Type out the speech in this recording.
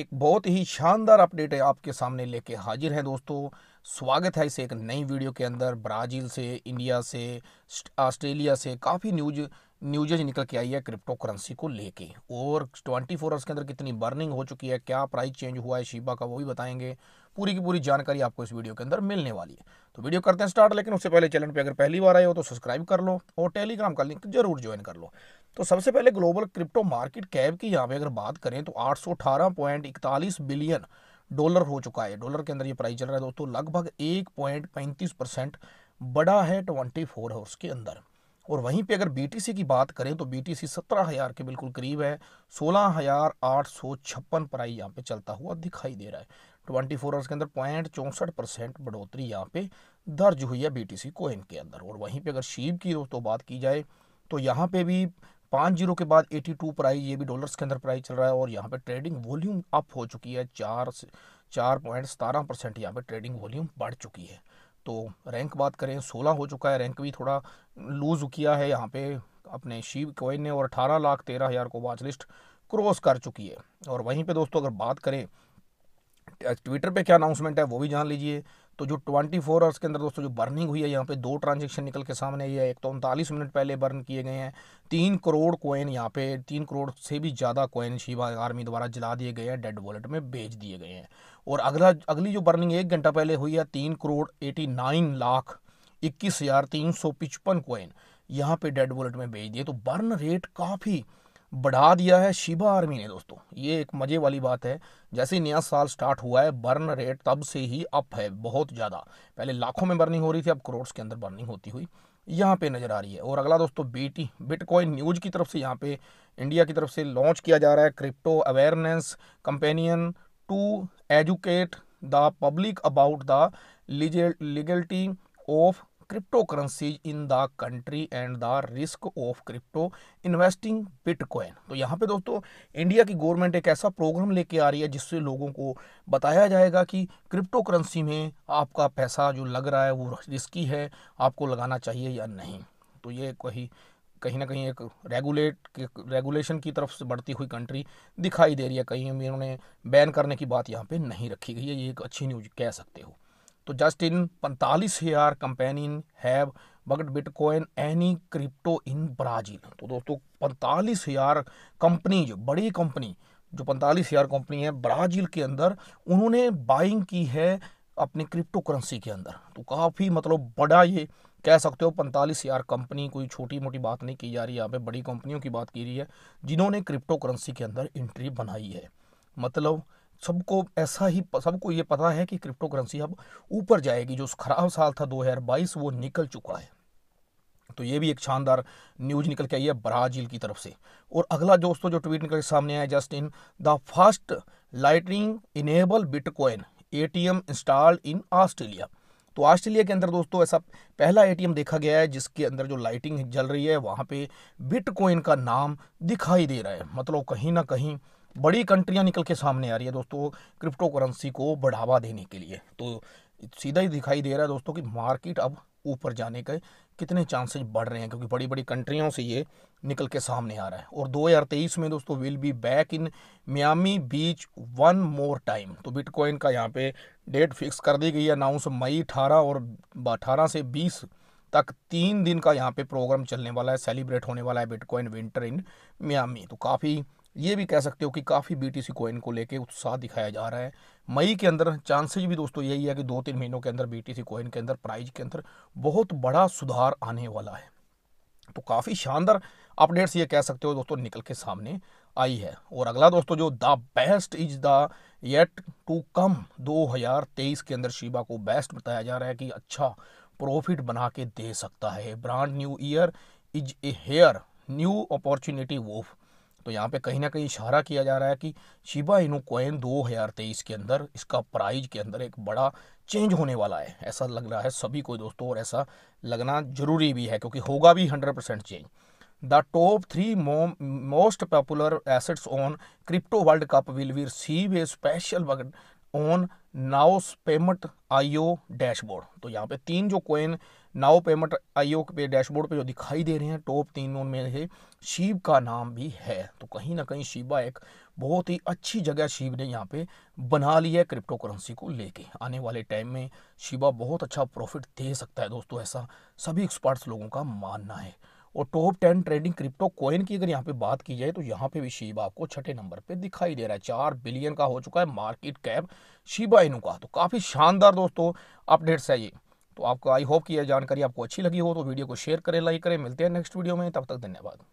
एक बहुत ही शानदार अपडेट है आपके सामने लेके हाजिर है दोस्तों स्वागत है इस एक नई वीडियो के अंदर ब्राज़ील से इंडिया से ऑस्ट्रेलिया से काफ़ी न्यूज न्यूजेज निकल के आई है क्रिप्टो करेंसी को लेके और 24 आवर्स के अंदर कितनी बर्निंग हो चुकी है क्या प्राइस चेंज हुआ है शिबा का वो भी बताएंगे पूरी की पूरी जानकारी आपको इस वीडियो के अंदर मिलने वाली है तो वीडियो करते हैं स्टार्ट लेकिन उससे पहले चैनल पर अगर पहली बार आए हो तो सब्सक्राइब कर लो और टेलीग्राम का लिंक जरूर ज्वाइन कर लो तो सबसे पहले ग्लोबल क्रिप्टो मार्केट कैप की यहाँ पे अगर बात करें तो 818.41 बिलियन डॉलर हो चुका है डॉलर के अंदर ये प्राइस चल रहा है दोस्तों लगभग 1.35 परसेंट बड़ा है 24 फोर आवर्स के अंदर और वहीं पे अगर बीटीसी की बात करें तो बीटीसी सत्रह हज़ार के बिल्कुल करीब है सोलह हज़ार आठ सौ छप्पन प्राइस यहाँ पे चलता हुआ दिखाई दे रहा है ट्वेंटी फोर आवर्स के अंदर पॉइंट चौंसठ परसेंट बढ़ोतरी यहाँ पे दर्ज हुई है बीटीसी कोइन के अंदर और वहीं पे अगर शीब की दोस्तों बात की जाए तो यहाँ पे भी पाँच जीरो के बाद एटी टू पर आई ये भी डॉलर्स के अंदर प्राइस चल रहा है और यहाँ पे ट्रेडिंग वॉल्यूम अप हो चुकी है चार से चार पॉइंट सतारह परसेंट यहाँ पर ट्रेडिंग वॉल्यूम बढ़ चुकी है तो रैंक बात करें सोलह हो चुका है रैंक भी थोड़ा लूज़ किया है यहाँ पे अपने शिव कोइन ने और अठारह लाख तेरह हज़ार को वाच लिस्ट क्रॉस कर चुकी है और वहीं पर दोस्तों अगर बात करें ट्विटर पर क्या अनाउंसमेंट है वो भी जान लीजिए तो जो 24 फोर आवर्स के अंदर दोस्तों जो बर्निंग हुई है यहाँ पे दो ट्रांजेक्शन निकल के सामने आई है एक तो उनतालीस मिनट पहले बर्न किए गए हैं तीन करोड़ कोइन यहाँ पे तीन करोड़ से भी ज़्यादा कोइन शिवा आर्मी द्वारा जला दिए गए हैं डेड वॉलेट में भेज दिए गए हैं और अगला अगली जो बर्निंग एक घंटा पहले हुई है तीन करोड़ एटी नाइन लाख इक्कीस हज़ार तीन सौ पिचपन कोइन यहाँ पे डेड वॉलेट में भेज दिए तो बर्न रेट काफ़ी बढ़ा दिया है शिबा आर्मी ने दोस्तों ये एक मज़े वाली बात है जैसे ही नया साल स्टार्ट हुआ है बर्न रेट तब से ही अप है बहुत ज़्यादा पहले लाखों में बर्निंग हो रही थी अब करोड़ के अंदर बर्निंग होती हुई यहाँ पे नज़र आ रही है और अगला दोस्तों बीटी बिटकॉइन न्यूज की तरफ से यहाँ पे इंडिया की तरफ से लॉन्च किया जा रहा है crypto awareness companion to educate the public about the legality of cryptocurrencies in the and the risk of crypto investing bit bitcoin तो यहाँ पे दोस्तों इंडिया की गवर्नमेंट एक ऐसा प्रोग्राम लेके आ रही है जिससे लोगों को बताया जाएगा कि क्रिप्टो करेंसी में आपका पैसा जो लग रहा है वो रिस्की है आपको लगाना चाहिए या नहीं तो ये कहीं कहीं ना कहीं एक रेगुलेट रेगुलेशन की तरफ से बढ़ती हुई कंट्री दिखाई दे रही है कहीं इन्होंने बैन करने की बात यहाँ पे नहीं रखी गई है ये एक अच्छी न्यूज कह सकते हो तो जस्ट इन पैंतालीस हजार companion have bought bitcoin any crypto in Brazil तो दोस्तों पैंतालीस हजार कंपनीज बड़ी कंपनी जो पैंतालीस हजार कंपनी है ब्राज़ील के अंदर उन्होंने बाइंग की है अपने क्रिप्टो करेंसी के अंदर तो काफ़ी मतलब बड़ा ये कह सकते हो पैंतालीस हजार कंपनी कोई छोटी मोटी बात नहीं की जा रही यहाँ पे बड़ी कंपनियों की बात की रही है जिन्होंने क्रिप्टो करेंसी के अंदर एंट्री बनाई है मतलब सबको ऐसा ही सबको ये पता है कि क्रिप्टो करेंसी अब ऊपर जाएगी जो खराब साल था 2022 वो निकल चुका है तो ये भी एक शानदार न्यूज निकल के आई है ब्राजील की तरफ से और अगला दोस्तों जो ट्वीट निकल के सामने आया just in the first lightning enable bitcoin ATM installed in Australia तो ऑस्ट्रेलिया के अंदर दोस्तों ऐसा पहला एटीएम देखा गया है जिसके अंदर जो लाइटिंग जल रही है वहाँ पे बिटकॉइन का नाम दिखाई दे रहा है मतलब कहीं ना कहीं बड़ी कंट्रियां निकल के सामने आ रही है दोस्तों क्रिप्टो करेंसी को बढ़ावा देने के लिए तो सीधा ही दिखाई दे रहा है दोस्तों कि मार्केट अब ऊपर जाने के कितने चांसेस बढ़ रहे हैं क्योंकि बड़ी बड़ी कंट्रियों से ये निकल के सामने आ रहा है और 2023 में दोस्तों will be back in Miami beach one more time तो बिटकॉइन का यहाँ पे डेट फिक्स कर दी गई है अनाउंस मई अठारह और अठारह से बीस तक तीन दिन का यहाँ पे प्रोग्राम चलने वाला है सेलिब्रेट होने वाला है बिटकॉइन विंटर इन मियामी तो काफ़ी ये भी कह सकते हो कि काफ़ी बी टी कॉइन को लेके उत्साह दिखाया जा रहा है मई के अंदर चांसेज भी दोस्तों यही है कि दो तीन महीनों के अंदर बी टी कॉइन के अंदर प्राइज के अंदर बहुत बड़ा सुधार आने वाला है तो काफ़ी शानदार अपडेट्स ये कह सकते हो दोस्तों निकल के सामने आई है और अगला दोस्तों जो the best is the yet to come 2023 के अंदर शिबा को बेस्ट बताया जा रहा है कि अच्छा प्रॉफिट बना के दे सकता है brand new year is a here new opportunity of तो यहाँ पे कहीं ना कहीं इशारा किया जा रहा है कि शिबा इनू हजार 2023 के अंदर इसका प्राइज के अंदर एक बड़ा चेंज होने वाला है ऐसा लग रहा है सभी को दोस्तों और ऐसा लगना जरूरी भी है क्योंकि होगा भी 100 percent change the top three most popular assets on crypto world cup will we receive a special on now payment IO dashboard तो यहाँ पे तीन जो कोइन नाउ पेमेंट आईओ पे डैशबोर्ड पे जो दिखाई दे रहे हैं टॉप तीन उनमें से शिव का नाम भी है तो कहीं ना कहीं शिवा एक बहुत ही अच्छी जगह शिव ने यहाँ पे बना ली है क्रिप्टो करेंसी को लेके आने वाले टाइम में शिवा बहुत अच्छा प्रॉफिट दे सकता है दोस्तों ऐसा सभी एक्सपर्ट्स लोगों का मानना है और top ten trading crypto coin की अगर यहाँ पे बात की जाए तो यहाँ पे भी शिबा आपको छठे नंबर पे दिखाई दे रहा है चार बिलियन का हो चुका है मार्केट कैप शिबा इनू का तो काफ़ी शानदार दोस्तों अपडेट्स है ये तो आपको आई होप कि यह जानकारी आपको अच्छी लगी हो तो वीडियो को शेयर करें लाइक करें मिलते हैं नेक्स्ट वीडियो में तब तक धन्यवाद